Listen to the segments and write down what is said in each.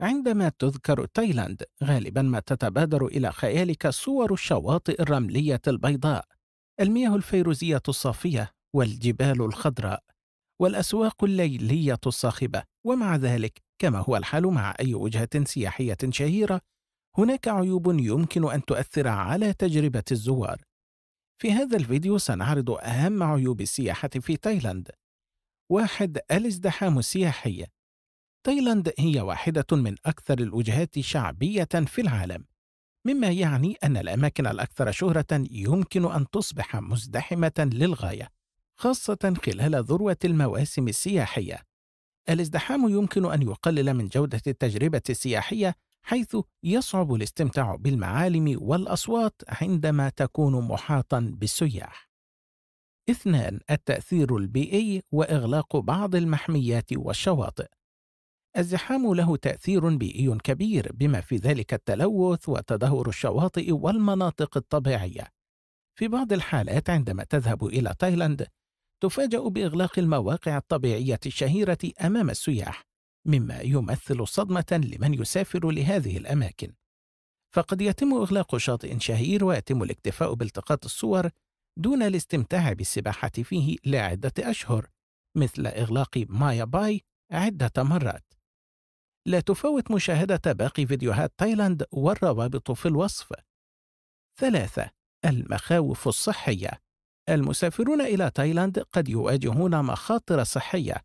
عندما تذكر تايلاند غالبا ما تتبادر إلى خيالك صور الشواطئ الرملية البيضاء المياه الفيروزية الصافية والجبال الخضراء والأسواق الليلية الصاخبة ومع ذلك كما هو الحال مع أي وجهة سياحية شهيرة هناك عيوب يمكن أن تؤثر على تجربة الزوار في هذا الفيديو سنعرض أهم عيوب السياحة في تايلاند واحد الازدحام السياحي تايلاند هي واحدة من أكثر الوجهات شعبية في العالم، مما يعني أن الأماكن الأكثر شهرة يمكن أن تصبح مزدحمة للغاية، خاصة خلال ذروة المواسم السياحية. الازدحام يمكن أن يقلل من جودة التجربة السياحية حيث يصعب الاستمتاع بالمعالم والأصوات عندما تكون محاطا بالسياح. اثنان التأثير البيئي وإغلاق بعض المحميات والشواطئ الزحام له تأثير بيئي كبير بما في ذلك التلوث وتدهور الشواطئ والمناطق الطبيعية. في بعض الحالات عندما تذهب إلى تايلاند تفاجأ بإغلاق المواقع الطبيعية الشهيرة أمام السياح، مما يمثل صدمة لمن يسافر لهذه الأماكن. فقد يتم إغلاق شاطئ شهير ويتم الاكتفاء بالتقاط الصور دون الاستمتاع بالسباحة فيه لعدة أشهر، مثل إغلاق مايا باي عدة مرات. لا تفوت مشاهدة باقي فيديوهات تايلاند والروابط في الوصف. ثلاثة المخاوف الصحية المسافرون إلى تايلاند قد يواجهون مخاطر صحية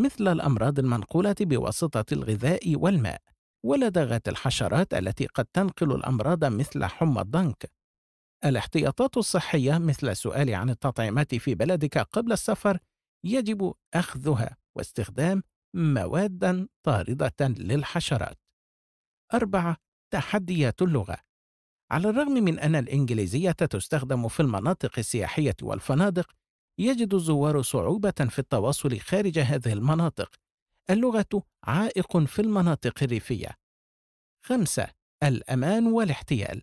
مثل الأمراض المنقولة بواسطة الغذاء والماء ولدغات الحشرات التي قد تنقل الأمراض مثل حمى الضنك. الاحتياطات الصحية مثل السؤال عن التطعيمات في بلدك قبل السفر يجب أخذها واستخدام مواد طاردة للحشرات. أربعة تحديات اللغة على الرغم من أن الإنجليزية تستخدم في المناطق السياحية والفنادق، يجد الزوار صعوبة في التواصل خارج هذه المناطق. اللغة عائق في المناطق الريفية. خمسة الأمان والاحتيال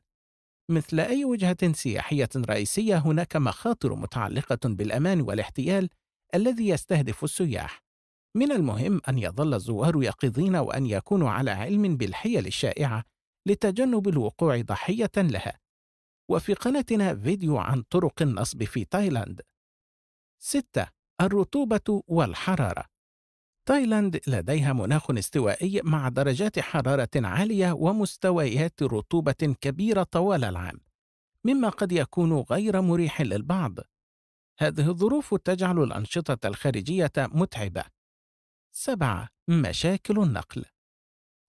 مثل أي وجهة سياحية رئيسية هناك مخاطر متعلقة بالأمان والاحتيال الذي يستهدف السياح من المهم أن يظل الزوار يقظين وأن يكونوا على علم بالحيل الشائعة لتجنب الوقوع ضحية لها. وفي قناتنا فيديو عن طرق النصب في تايلاند. 6. الرطوبة والحرارة تايلاند لديها مناخ استوائي مع درجات حرارة عالية ومستويات رطوبة كبيرة طوال العام، مما قد يكون غير مريح للبعض. هذه الظروف تجعل الأنشطة الخارجية متعبة، 7. مشاكل النقل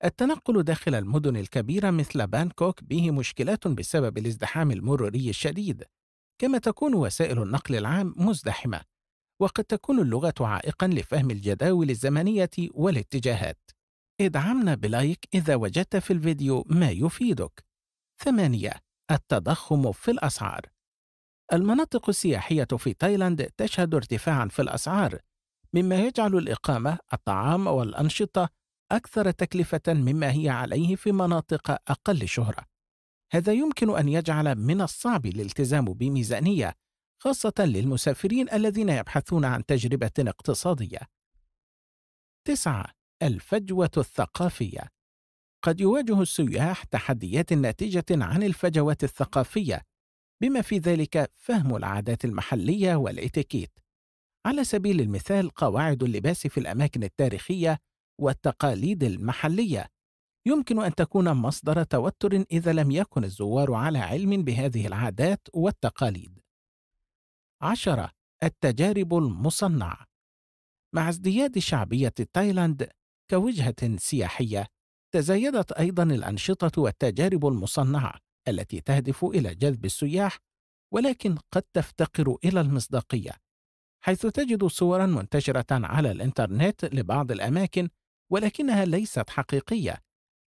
التنقل داخل المدن الكبيرة مثل بانكوك به مشكلات بسبب الازدحام المروري الشديد، كما تكون وسائل النقل العام مزدحمة، وقد تكون اللغة عائقًا لفهم الجداول الزمنية والاتجاهات. ادعمنا بلايك إذا وجدت في الفيديو ما يفيدك. ثمانية التضخم في الأسعار المناطق السياحية في تايلاند تشهد ارتفاعًا في الأسعار، مما يجعل الإقامة، الطعام والأنشطة أكثر تكلفة مما هي عليه في مناطق أقل شهرة. هذا يمكن أن يجعل من الصعب الالتزام بميزانية، خاصة للمسافرين الذين يبحثون عن تجربة اقتصادية. تسعة الفجوة الثقافية قد يواجه السياح تحديات ناتجة عن الفجوات الثقافية، بما في ذلك فهم العادات المحلية والإتيكيت. على سبيل المثال قواعد اللباس في الأماكن التاريخية والتقاليد المحلية يمكن أن تكون مصدر توتر إذا لم يكن الزوار على علم بهذه العادات والتقاليد. عشرة التجارب المصنعة مع ازدياد شعبية تايلاند كوجهة سياحية، تزايدت أيضًا الأنشطة والتجارب المصنعة التي تهدف إلى جذب السياح، ولكن قد تفتقر إلى المصداقية، حيث تجد صورا منتشرة على الإنترنت لبعض الأماكن ولكنها ليست حقيقية.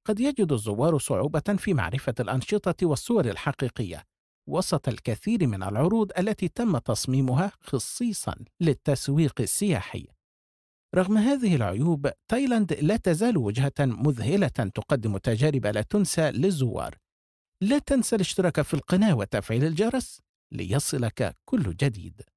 قد يجد الزوار صعوبة في معرفة الأنشطة والصور الحقيقية وسط الكثير من العروض التي تم تصميمها خصيصا للتسويق السياحي. رغم هذه العيوب، تايلاند لا تزال وجهة مذهلة تقدم تجارب لا تنسى للزوار. لا تنسى الاشتراك في القناة وتفعيل الجرس ليصلك كل جديد.